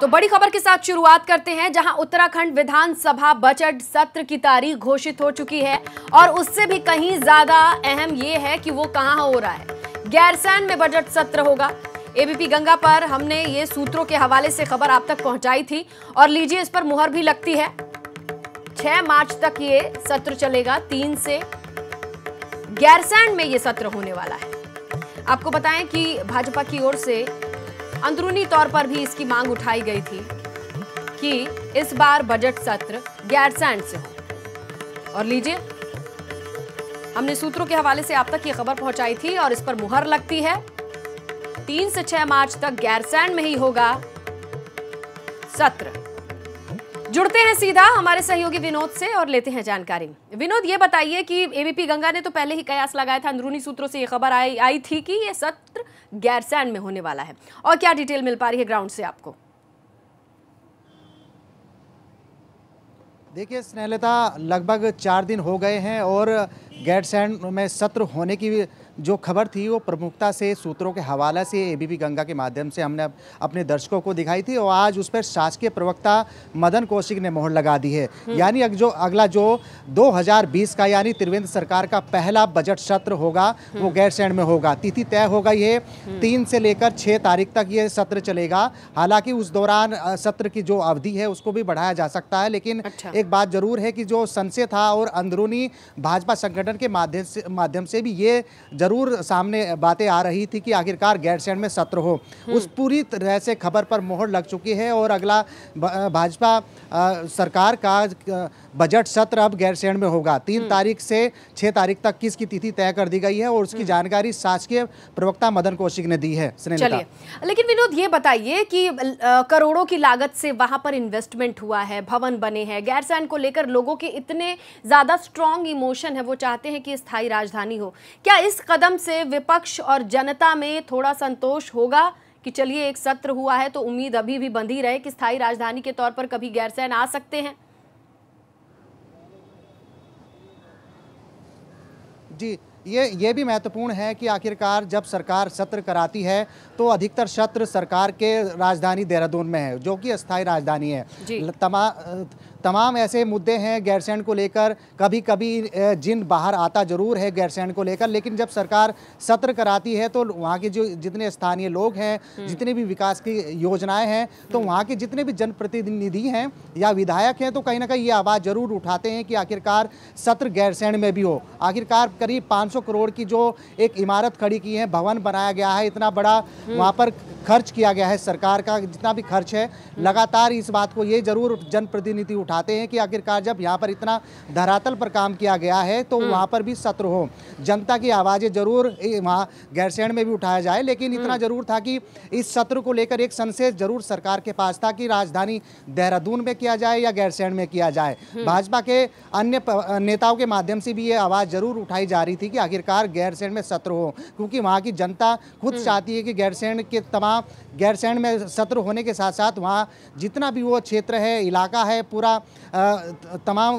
तो बड़ी खबर के साथ शुरुआत करते हैं जहां उत्तराखंड विधानसभा बजट सत्र की तारीख घोषित हो चुकी है और उससे भी कहीं ज्यादा अहम यह है कि वो कहां हो रहा है गैरसैन में बजट सत्र होगा एबीपी गंगा पर हमने ये सूत्रों के हवाले से खबर आप तक पहुंचाई थी और लीजिए इस पर मुहर भी लगती है छह मार्च तक ये सत्र चलेगा तीन से गैरसैन में ये सत्र होने वाला है आपको बताएं कि भाजपा की ओर से अंदरूनी तौर पर भी इसकी मांग उठाई गई थी कि इस बार बजट सत्र गैरसैंड से हो और लीजिए हमने सूत्रों के हवाले से आप तक ये खबर पहुंचाई थी और इस पर मुहर लगती है तीन से छह मार्च तक गैरसैंड में ही होगा सत्र जुड़ते हैं सीधा हमारे सहयोगी विनोद से और लेते हैं जानकारी विनोद ये बताइए कि एबीपी गंगा ने तो पहले ही कयास लगाया था अंदरूनी सूत्रों से ये खबर आई आई थी कि ये सत्र गैरसैंड में होने वाला है और क्या डिटेल मिल पा रही है ग्राउंड से आपको देखिए स्नेहलता लगभग चार दिन हो गए हैं और गैरसैंड में सत्र होने की जो खबर थी वो प्रमुखता से सूत्रों के हवाले से एबीपी गंगा के माध्यम से हमने अपने दर्शकों को दिखाई थी और आज उस पर शासकीय प्रवक्ता मदन कौशिक ने मोहर लगा दी है हम्म। यानी जो अगला जो 2020 का यानी त्रिवेंद्र सरकार का पहला बजट सत्र होगा वो हम्म। गैरसैंड में होगा तिथि तय हो गई है हम्म। तीन से लेकर छः तारीख तक ये सत्र चलेगा हालांकि उस दौरान सत्र की जो अवधि है उसको भी बढ़ाया जा सकता है लेकिन अच्छा। एक बात जरूर है कि जो संसद था और अंदरूनी भाजपा संगठन के माध्यम से माध्यम से भी ये ज़रूर सामने बातें आ रही थी कि आखिरकार गैरसैंड में सत्र हो हम्म। उस पूरी तरह से खबर पर मोहर लग चुकी है और अगला भाजपा सरकार का बजट सत्र अब गैरसैंड में होगा तीन हम्म। तारीख से छः तारीख तक की इसकी तिथि तय कर दी गई है और उसकी हम्म। जानकारी शासकीय प्रवक्ता मदन कौशिक ने दी है लेकिन विनोद ये बताइए कि करोड़ों की लागत से वहाँ पर इन्वेस्टमेंट हुआ है भवन बने हैं गैरसैंड को लेकर लोगों के इतने ज़्यादा स्ट्रॉन्ग इमोशन है वो चाहते हैं कि स्थायी राजधानी हो क्या इस कदम कदम से विपक्ष और जनता में थोड़ा संतोष होगा कि चलिए एक सत्र हुआ है तो उम्मीद अभी भी बंधी रहे कि स्थायी राजधानी के तौर पर कभी गैरसैन आ सकते हैं जी ये ये भी महत्वपूर्ण है कि आखिरकार जब सरकार सत्र कराती है तो अधिकतर सत्र सरकार के राजधानी देहरादून में है जो कि अस्थायी राजधानी है तमा तमाम ऐसे मुद्दे हैं गैरसैंड को लेकर कभी कभी जिन बाहर आता जरूर है गैरसैंड को लेकर लेकिन जब सरकार सत्र कराती है तो वहाँ के जो जितने स्थानीय लोग हैं हम्म। जितने भी विकास की योजनाएं हैं तो वहाँ के जितने भी जनप्रतिनिधि हैं या विधायक हैं तो कहीं ना कहीं ये आवाज़ जरूर उठाते हैं कि आखिरकार सत्र गैरसैंड में भी हो आखिरकार करीब पाँच करोड़ की जो एक इमारत खड़ी की है भवन बनाया गया है इतना बड़ा हम्म। वहाँ पर खर्च किया गया है सरकार का जितना भी खर्च है हम्म। लगातार इस बात को ये जरूर जनप्रतिनिधि उठाते हैं कि आखिरकार जब यहाँ पर इतना धरातल पर काम किया गया है तो हम्म। वहाँ पर भी सत्र हो जनता की आवाज़ें जरूर वहाँ गैरसैंड में भी उठाया जाए लेकिन इतना हम्म। जरूर था कि इस सत्र को लेकर एक संशेष जरूर सरकार के पास था कि राजधानी देहरादून में किया जाए या गैरसैंड में किया जाए हम्म। भाजपा के अन्य नेताओं के माध्यम से भी ये आवाज़ जरूर उठाई जा रही थी कि आखिरकार गैरसैंड में सत्र हो क्योंकि वहाँ की जनता खुद चाहती है कि गैरसैंड के तमाम गैरसैंड में सत्र होने के साथ साथ वहाँ जितना भी वो क्षेत्र है इलाका है पूरा तमाम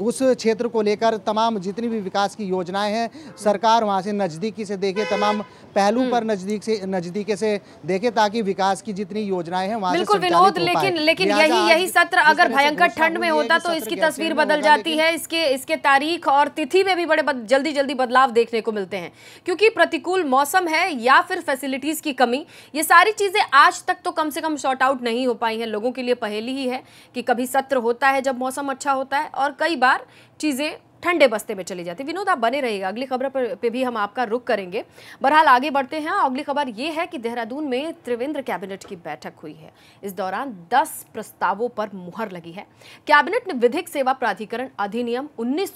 उस क्षेत्र को लेकर तमाम जितनी भी विकास की योजनाएं हैं सरकार वहां से नज़दीकी से देखे तमाम पहलू पर नज़दीक से नज़दीके से देखे ताकि विकास की जितनी योजनाएं हैं वहाँ बिल्कुल विनोद लेकिन लेकिन यही यही सत्र अगर भयंकर ठंड में होता तो इसकी तस्वीर बदल जाती है इसके इसके तारीख और तिथि में भी बड़े जल्दी जल्दी बदलाव देखने को मिलते हैं क्योंकि प्रतिकूल मौसम है या फिर फैसिलिटीज की कमी ये सारी चीजें आज तक तो कम से कम शॉर्ट आउट नहीं हो पाई हैं लोगों के लिए पहली ही है कि कभी सत्र क्षेत्र होता है जब मौसम अच्छा होता है और कई बार चीज़ें ठंडे बस्ते में चली जाती विनोद आप बने रहेगा अगली खबर पर, पे भी हम आपका रुख करेंगे बहरहाल आगे बढ़ते हैं अगली खबर ये है कि देहरादून में त्रिवेंद्र कैबिनेट की बैठक हुई है इस दौरान 10 प्रस्तावों पर मुहर लगी है कैबिनेट ने विधिक सेवा प्राधिकरण अधिनियम उन्नीस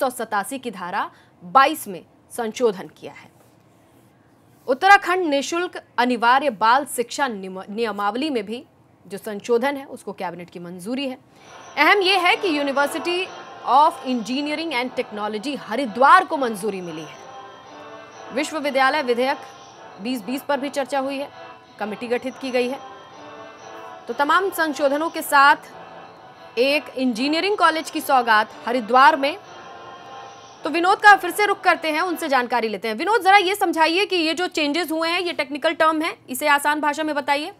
की धारा बाईस में संशोधन किया है उत्तराखंड निःशुल्क अनिवार्य बाल शिक्षा नियमावली में भी जो संशोधन है उसको कैबिनेट की मंजूरी है अहम यह है कि university of engineering and technology Haridwar को मंजूरी मिली है विश्वविद्यालय विधेयक 2020 पर भी चर्चा हुई है कमेटी गठित की गई है तो तमाम संशोधनों के साथ एक इंजीनियरिंग कॉलेज की सौगात हरिद्वार में तो विनोद का फिर से रुख करते हैं उनसे जानकारी लेते हैं विनोद जरा ये समझाइए कि ये जो चेंजेस हुए हैं ये टेक्निकल टर्म है इसे आसान भाषा में बताइए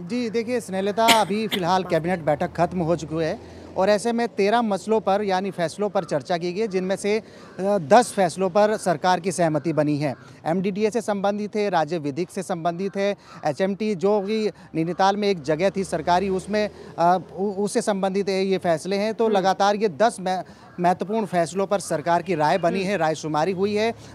जी देखिए स्नेहलता अभी फ़िलहाल कैबिनेट बैठक खत्म हो चुकी है और ऐसे में तेरह मसलों पर यानी फैसलों पर चर्चा की गई जिनमें से दस फैसलों पर सरकार की सहमति बनी है एमडीडीए से संबंधित है राज्य विधिक से संबंधित है एचएमटी जो कि नैनीताल में एक जगह थी सरकारी उसमें उससे संबंधित है ये फैसले हैं तो हम्म। लगातार ये दस महत्वपूर्ण फैसलों पर सरकार की राय बनी हम्म। है राय शुमारी हुई है